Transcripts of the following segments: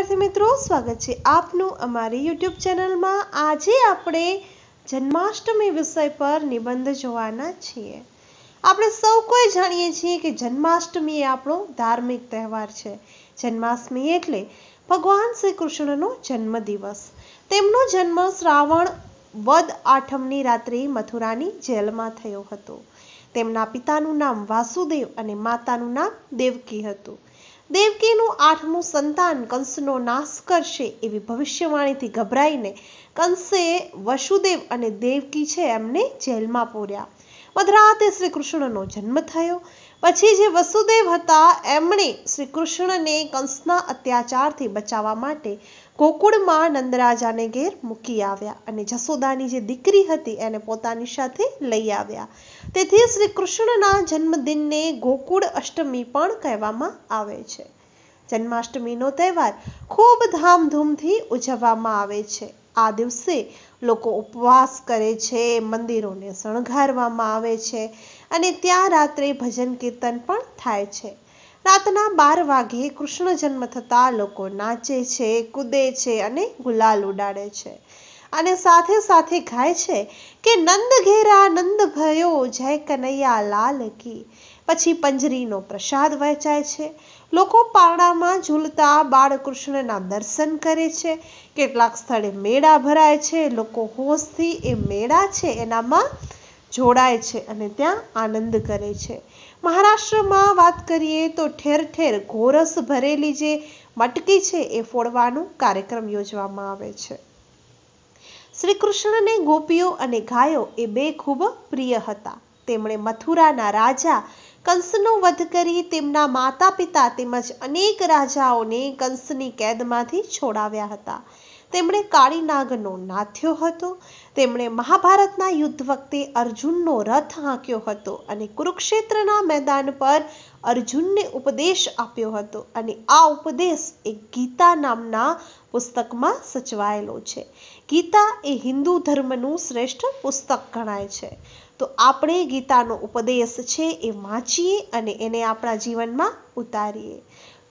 વિદ્યાર્થી મિત્રો સ્વાગત છે આપનું અમારી યુટ્યુબ ચેનલમાં આજે આપણે જન્માષ્ટમી વિષય પર નિબંધ જોવાના છીએ આપણે સૌ કોઈ જાણીએ છીએ કે જન્માષ્ટમી એ આપણો ધાર્મિક તહેવાર છે જન્માષ્ટમી એટલે ભગવાન શ્રી કૃષ્ણનો જન્મ દિવસ તેમનો જન્મ શ્રાવણ વદ આઠમની રાત્રે મથુરાની જેલમાં થયો હતો તેમના પિતાનું નામ વાસુદેવ અને માતાનું નામ દેવકી હતું દેવકીનું આઠમું સંતાન કંસનો નાશ કરશે એવી ભવિષ્યવાણીથી ગભરાઈને કંસે વસુદેવ અને દેવકી છે એમને જેલમાં પૂર્યા મધરાતે શ્રી કૃષ્ણનો જન્મ થયો પછી જે વસુદેવ હતા એમણે શ્રી કૃષ્ણને કંસના અત્યાચારથી બચાવવા માટે ગોકુળમાં નંદરાજાને ઘેર મૂકી આવ્યા અને જસોદાની જે દીકરી હતી એને પોતાની સાથે લઈ આવ્યા તેથી શ્રી કૃષ્ણના જન્મદિનને ગોકુળ અષ્ટમી પણ કહેવામાં આવે છે જન્માષ્ટમીનો તહેવાર ખૂબ ધામધૂમથી ઉજવવામાં આવે છે આ દિવસે લોકો ઉપવાસ કરે છે મંદિરોને શણગારવામાં આવે છે અને ત્યાં રાત્રે ભજન કીર્તન પણ થાય છે રાતના બાર વાગે કૃષ્ણ જન્મ થતાં લોકો નાચે છે કૂદે છે અને ગુલાલ ઉડાડે છે અને સાથે સાથે ગાય છે કે નંદ ઘેરા નંદ ભયો જય કનૈયા લાલ કી પછી પંજરીનો પ્રસાદ વહેંચાય છે લોકો પારણામાં ઝૂલતા બાળકૃષ્ણના દર્શન કરે છે કેટલાક સ્થળે મેળા ભરાય છે લોકો હોશથી એ મેળા છે એનામાં જોડાય છે અને ત્યાં આનંદ કરે છે મહારાષ્ટ્રમાં વાત કરીએ તો ઠેર ઠેર ઘોરસ ભરેલી જે મટકી છે એ ફોડવાનો કાર્યક્રમ યોજવામાં આવે છે શ્રી કૃષ્ણને ગોપીઓ અને ગાયો એ બે ખૂબ પ્રિય હતા તેમણે મથુરાના રાજા કંસનો વધ કરી તેમના માતા પિતા તેમજ અનેક રાજાઓને કંસની કેદમાંથી છોડાવ્યા હતા તેમણે કાળીનાગનો નાથ્યો હતો તેમણે મહાભારતના યુદ્ધ વખતે અર્જુનનો રથ હાંક્યો હતો અને કુરુક્ષેત્રના મેદાન પર અર્જુનને ઉપદેશ આપ્યો હતો અને આ ઉપદેશ એ ગીતા નામના પુસ્તકમાં સચવાયેલો છે ગીતા એ હિન્દુ ધર્મનું શ્રેષ્ઠ પુસ્તક ગણાય છે તો આપણે ગીતાનો ઉપદેશ છે એ વાંચીએ અને એને આપણા જીવનમાં ઉતારીએ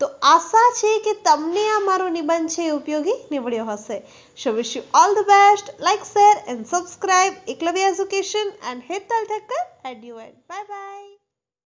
તો આશા છે કે તમને આ મારો નિબંધ છે ઉપયોગી નીવડ્યો હશે so wish you all the best like share and subscribe Eklavya education and Hetal Thakkar એડ્યુએડ બાય બાય